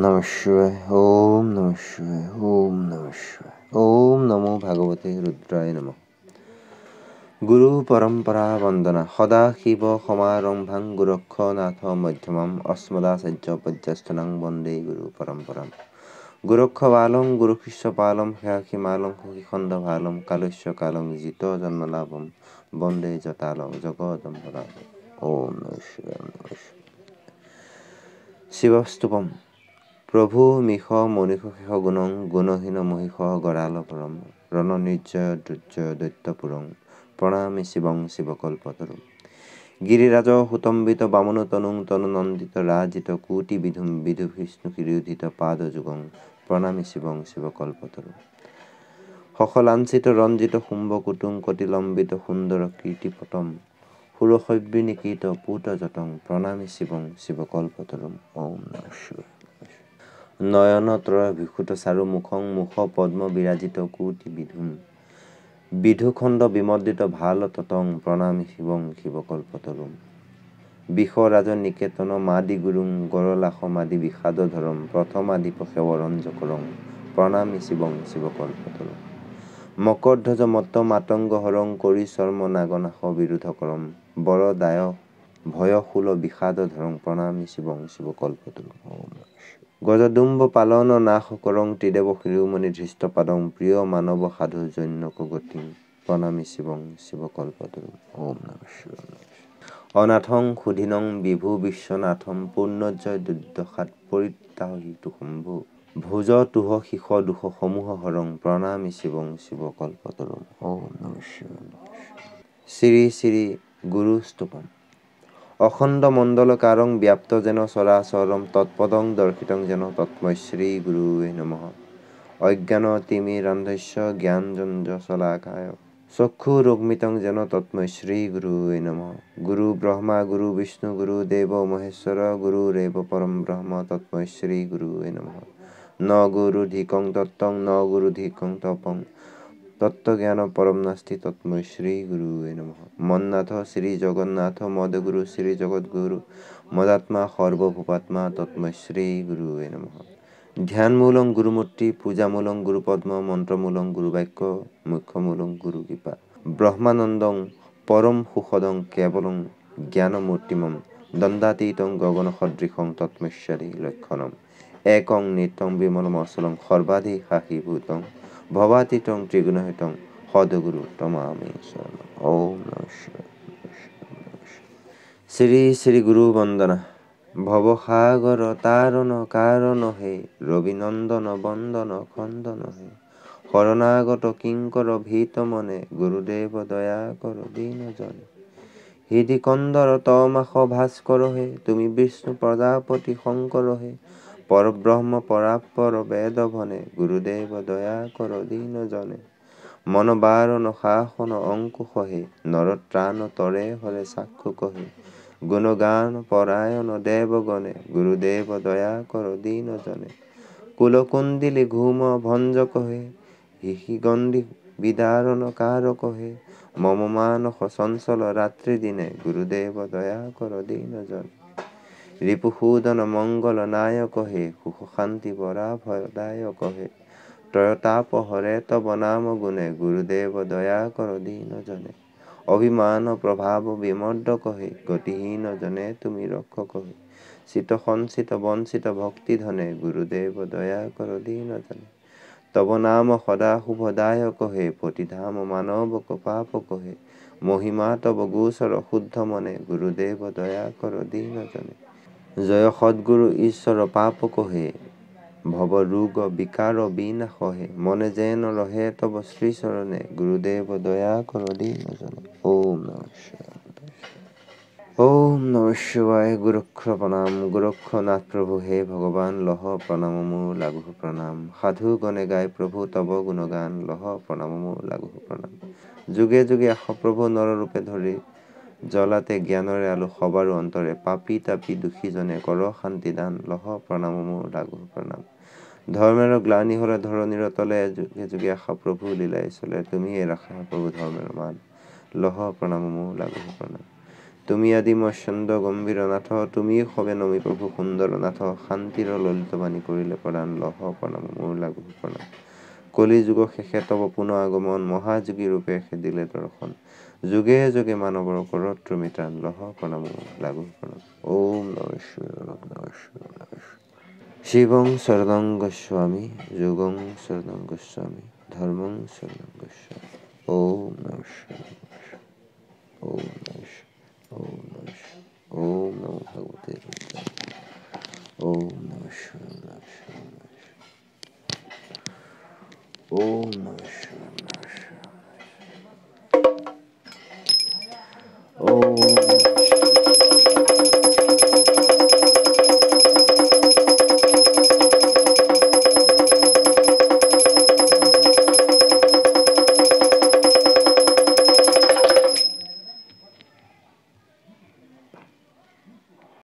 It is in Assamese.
ओम नम शिव ओम नम शिव ओम नमो भगवते গুৰু পৰম্পৰা বন্দনা সদা শিৱ সমাৰম্ভাং গুৰক্ষ নাথ মধ্যম অস্মদাচাৰ্য পৰ্যস্থনাং বন্দে গুৰু পৰম্পৰাম গুৰক্ষ বালং গুৰু শিষ্য পালং সেৱাসীমালং সুখী খণ্ড ভালং কালস্য কালং জিত জন্মলাভম বন্দে জতাল জগদম্বলা ঔ শিৱস্তুপম প্ৰভু মিষ মনীষ শেষ গুণং গুণহীন মহিষ গৰাল পৰম ৰণ নিৰ্জয় দুৰ্জয় দৈত্য পুৰং প্ৰণাম শিৱং শিৱকল্পতৰু গিৰিৰাজ সুতম্বিত বামুন তনুং তনু নন্দিত ৰাজিত কুটি বিধুম বিধু বিষ্ণু শিৰোধিত পাদ যুগং প্ৰণাম শিৱং শিৱকল্পতৰু সকলাঞ্চিত ৰঞ্জিত শুম্ভ কুটুং কটিলম্বিত সুন্দৰ কীৰ্তিপটম সুৰসব্যনিকীত পুত যতং প্ৰণামী শিৱং শিৱকল্পতৰুম ঔম নমস্বৰ নয়ন ত্ৰয় বিষুত চাৰু মুখং মুখ পদ্ম বিৰাজিত কুটি বিধুম বিধুখণ্ড বিমৰ্দিত ভাল ততং প্ৰণাম শিৱং শিৱকল্পতৰুম বিষ ৰাজ নিকেতন মাদি গুৰুং গৰলাস মাদি বিষাদ ধৰম প্ৰথম আদি সেৱৰণ জকৰং প্ৰণাম শিৱং শিৱকল্পতৰুম মকৰধ্বজ মত মাতংগ হৰং কৰি চৰ্ম নাগনাশ বিৰোধ কৰম বৰ দায় ভয়শূল বিষাদ ধৰং প্ৰণামী শিৱং শিৱকল্পতৰুম গজদুম্ব পালন নাশ কৰং ত্ৰিদেৱ শিৰোমণি ধৃষ্ট পাদং প্ৰিয় মানৱ সাধু জন্য কগতি প্ৰণামী শিৱং শিৱকল্পদুৰ ওম নম অনাথং সুধীনং বিভু বিশ্বনাথম পূৰ্ণজয় দুৰ্দশাত পৰিত্ৰাহিতু শম্ভু ভোজ তুহ শিশ দুশ সমূহ হৰং প্ৰণামী শিৱং শিৱকল্পতৰম ওম নম শিৱ শ্ৰী শ্ৰী গুৰুস্তুপম অখণ্ড মণ্ডল কাৰং ব্যাপ্ত যেন চৰাচৰম তৎপদং দৰ্শিত যেন তৎমশ্ৰী গুৰু নম অজ্ঞান তিমি ৰন্ধস্য জ্ঞান জঞ্জ চলাকায় চক্ষু ৰুগ্মিত যেন তৎমশ্ৰী গুৰু নম গুৰু ব্ৰহ্মা গুৰু বিষ্ণু গুৰু দেৱ মহেশ্বৰ গুৰু ৰেৱ পৰম ব্ৰহ্ম তৎমশ্ৰী গুৰু নম ন গুৰু ধিকং দত্তং ন গুৰুধিকং তপং তত্ত্বজ্ঞান পৰম নাস্তি তৎময় শ্ৰী গুৰু নম মন্নাথ শ্ৰী জগন্নাথ মদগুৰু শ্ৰী জগদগুৰু মদাত্মা সৰ্বভূপাত্মা তৎময় শ্ৰী গুৰু নম ধ্যানমূলং গুৰুমূৰ্তি পূজামূলং গুৰুপদ্ম মন্ত্ৰমূলং গুৰুবাক্য মুখ্যমূলং গুৰু কৃপা ব্ৰহ্মানন্দং পৰম সুষদং কেৱলং জ্ঞানমূৰ্তিমম দণ্ডাতীতং গগন সদৃশং তৎমেশ্বৰী লক্ষণম একং নিত্যং বিমলম অচলং সৰ্বাধিক হাঁহিভূতং ভবাতিতং ত্ৰিগুণহিতং সদগুৰু তমামি শ্ৰী শ্ৰী গুৰু বন্দনা ভৱসাগৰ তাৰণ কাৰণ হে ৰবি নন্দন বন্দন খন্দন হে শৰণাগত কিংকৰ ভীত মনে গুৰুদেৱ দয়া কৰ দীন জনে হৃদি কন্দৰ তমাস ভাস্কৰ হে তুমি বিষ্ণু প্ৰজাপতি শংকৰ হে পৰব্ৰহ্ম পৰাপৰ বেদ ভনে গুৰুদেৱ দয়া কৰ দীন জনে মন বাৰণ শাসন অংকুশহে নৰত্ৰাণ তৰে হলে চাক্ষুকহে গুণগান পৰায়ণ দেৱ দেৱগণে গুৰুদেৱ দয়া কৰ দীন জনে কুন্দিলি ঘুম ভঞ্জ কহে শিশিগন্ধি বিদাৰণ কাৰ কহে মম মমমান সচঞ্চল ৰাত্ৰি দিনে গুৰুদেৱ দয়া কৰ দীন জনে ৰিপু সুদন মংগল নায়ক হে সুখ শান্তি বৰা ভয়দায়ক হে ত্ৰয়তাপ হৰে তব নাম গুণে গুৰুদেৱ দয়া কৰ দীন জনে অভিমান প্ৰভাৱ বিমৰ্দক কহে গতিহীন জনে তুমি ৰক্ষক হে চিত সঞ্চিত বঞ্চিত ভক্তি ধনে গুৰুদেৱ দয়া কৰ দীন জনে তব নাম সদা শুভদায়ক হে প্ৰতিধাম মানৱ কপাপ কহে মহিমা তব গোচৰ শুদ্ধ মনে গুৰুদেৱ দয়া কৰ দীন জনে জয় সদগুৰু ঈশ্বৰ পাপ কহে ভৱ ৰোগ বিকাৰ বিনাশ হে মনে যেন ৰহে তব শ্ৰীচৰণে গুৰুদেৱ দয়া কৰ দি নজন ঔম ঔম নমস্বায় গুৰক্ষ প্ৰণাম গুৰক্ষ নাথ প্ৰভু হে ভগৱান লহ প্ৰণাম মোৰ লাঘু প্ৰণাম সাধু গণে গাই প্ৰভু তব গুণগান লহ প্ৰণাম মোৰ লাঘু প্ৰণাম যোগে যোগে আশ প্ৰভু নৰ ৰূপে ধৰি জলাতে জ্ঞানৰে আলু সবাৰো অন্তৰে পাপী তাপি দোষীজনে কৰ শান্তি দান লহ প্ৰণাম মোৰ লাগু প্ৰণাম ধৰ্মেৰ গ্লানি হলে ধৰণীৰ তলে এযোগে যোগে আশা প্ৰভু লীলাই চলে তুমিয়ে ৰাখা প্ৰভু ধৰ্মেৰ মান লহ প্ৰণাম মোৰ লাগু প্ৰণাম তুমি আদি মই চন্দ গম্ভীৰ নাথ তুমি সবে নমি প্ৰভু সুন্দৰ নাথ শান্তিৰ ললিতবাণী কৰিলে প্ৰদান লহ প্ৰণাম মোৰ লাগু প্ৰণাম কলি যুগ শেষে তব পুনৰ আগমন মহাযোগী ৰূপে সেদিলে দৰ্শন যুগে যুগে মানব করত্রমিতান লহ প্রণাম লাগু প্রণাম ওম শিবং শরদং গোস্বামী যুগং শরদং গোস্বামী ধর্মং শরদং গোস্বামী ওম নম